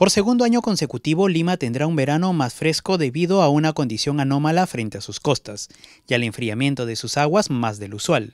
Por segundo año consecutivo, Lima tendrá un verano más fresco debido a una condición anómala frente a sus costas y al enfriamiento de sus aguas más del usual.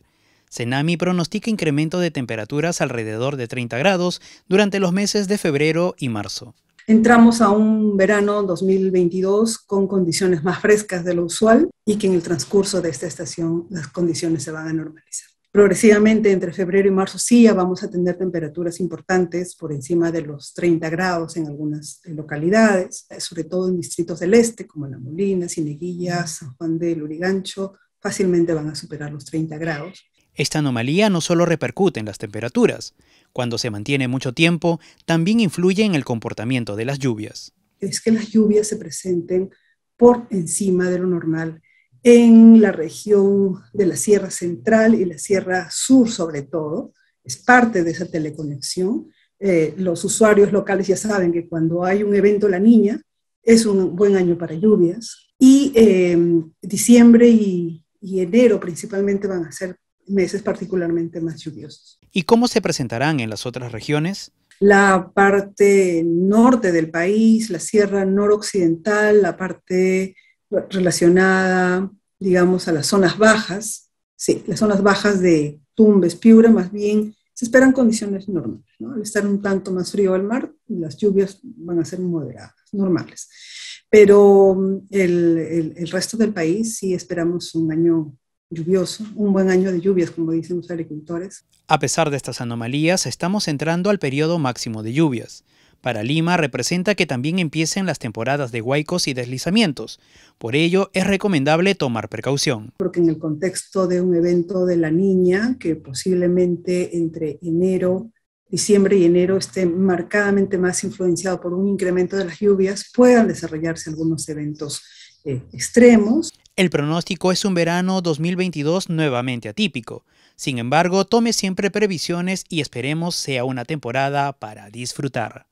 Cenami pronostica incremento de temperaturas alrededor de 30 grados durante los meses de febrero y marzo. Entramos a un verano 2022 con condiciones más frescas de lo usual y que en el transcurso de esta estación las condiciones se van a normalizar. Progresivamente entre febrero y marzo sí ya vamos a tener temperaturas importantes por encima de los 30 grados en algunas eh, localidades, eh, sobre todo en distritos del este como La Molina, Cineguilla, San Juan del Lurigancho, fácilmente van a superar los 30 grados. Esta anomalía no solo repercute en las temperaturas, cuando se mantiene mucho tiempo, también influye en el comportamiento de las lluvias. Es que las lluvias se presenten por encima de lo normal en la región de la Sierra Central y la Sierra Sur sobre todo, es parte de esa teleconexión. Eh, los usuarios locales ya saben que cuando hay un evento La Niña es un buen año para lluvias y em, diciembre y, y enero principalmente van a ser meses particularmente más lluviosos. ¿Y cómo se presentarán en las otras regiones? La parte norte del país, la sierra noroccidental, la parte relacionada digamos, a las zonas bajas, sí, las zonas bajas de Tumbes, Piura, más bien se esperan condiciones normales. ¿no? Al estar un tanto más frío al mar, las lluvias van a ser moderadas, normales. Pero mm, el, el, el resto del país sí esperamos un año lluvioso, un buen año de lluvias, como dicen los agricultores. A pesar de estas anomalías, estamos entrando al periodo máximo de lluvias. Para Lima representa que también empiecen las temporadas de huaicos y deslizamientos. Por ello, es recomendable tomar precaución. Porque en el contexto de un evento de la niña, que posiblemente entre enero, diciembre y enero esté marcadamente más influenciado por un incremento de las lluvias, puedan desarrollarse algunos eventos eh, extremos. El pronóstico es un verano 2022 nuevamente atípico. Sin embargo, tome siempre previsiones y esperemos sea una temporada para disfrutar.